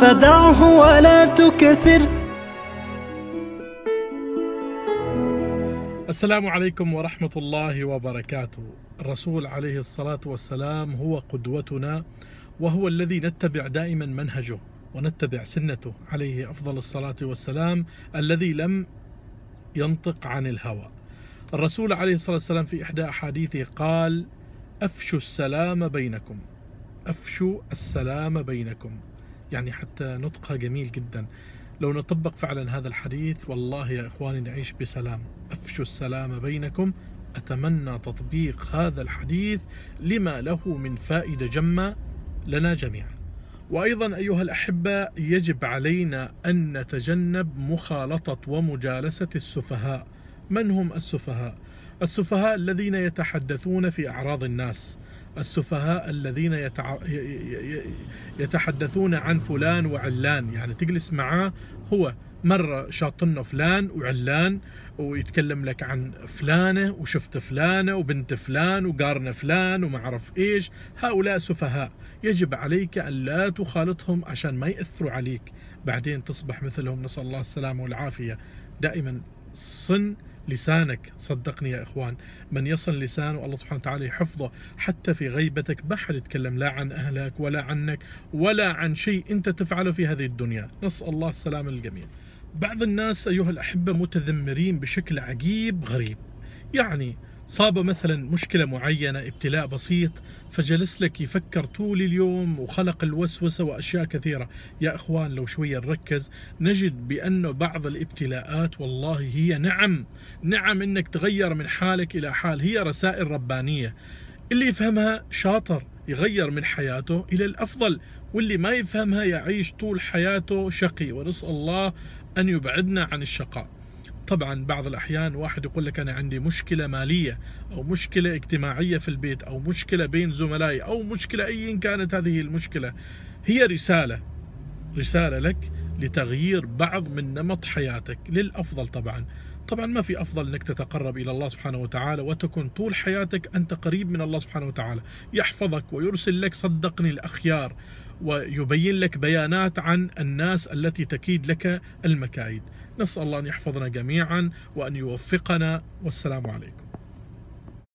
فدعه ولا تكثر السلام عليكم ورحمة الله وبركاته الرسول عليه الصلاة والسلام هو قدوتنا وهو الذي نتبع دائما منهجه ونتبع سنته عليه أفضل الصلاة والسلام الذي لم ينطق عن الهوى الرسول عليه الصلاة والسلام في إحدى أحاديثه قال أفشوا السلام بينكم أفشوا السلام بينكم يعني حتى نطقها جميل جدا لو نطبق فعلا هذا الحديث والله يا إخواني نعيش بسلام أفشوا السلام بينكم أتمنى تطبيق هذا الحديث لما له من فائدة جمة لنا جميعا وأيضا أيها الأحبة يجب علينا أن نتجنب مخالطة ومجالسة السفهاء من هم السفهاء؟ السفهاء الذين يتحدثون في أعراض الناس السفهاء الذين يتع... يتحدثون عن فلان وعلان يعني تجلس معاه هو مرة شاطنا فلان وعلان ويتكلم لك عن فلانة وشفت فلانة وبنت فلان وقارنة فلان وما أعرف إيش هؤلاء سفهاء يجب عليك أن لا تخالطهم عشان ما يأثروا عليك بعدين تصبح مثلهم نسأل الله السلامة والعافية دائما صن لسانك صدقني يا إخوان من يصل لسانه الله سبحانه وتعالى يحفظه حتى في غيبتك ما حد يتكلم لا عن أهلك ولا عنك ولا عن شيء أنت تفعله في هذه الدنيا نسأل الله السلامة للجميع بعض الناس أيها الأحبة متذمرين بشكل عجيب غريب يعني صاب مثلا مشكلة معينة ابتلاء بسيط فجلس لك يفكر طول اليوم وخلق الوسوسة وأشياء كثيرة يا إخوان لو شوية نركز نجد بأن بعض الابتلاءات والله هي نعم نعم أنك تغير من حالك إلى حال هي رسائل ربانية اللي يفهمها شاطر يغير من حياته إلى الأفضل واللي ما يفهمها يعيش طول حياته شقي ونسأل الله أن يبعدنا عن الشقاء طبعا بعض الأحيان واحد يقول لك أنا عندي مشكلة مالية أو مشكلة اجتماعية في البيت أو مشكلة بين زملائي أو مشكلة أيا كانت هذه المشكلة هي رسالة رسالة لك لتغيير بعض من نمط حياتك للأفضل طبعا طبعا ما في افضل انك تتقرب الى الله سبحانه وتعالى وتكون طول حياتك انت قريب من الله سبحانه وتعالى يحفظك ويرسل لك صدقني الاخيار ويبين لك بيانات عن الناس التي تكيد لك المكايد نسأل الله أن يحفظنا جميعا وأن يوفقنا والسلام عليكم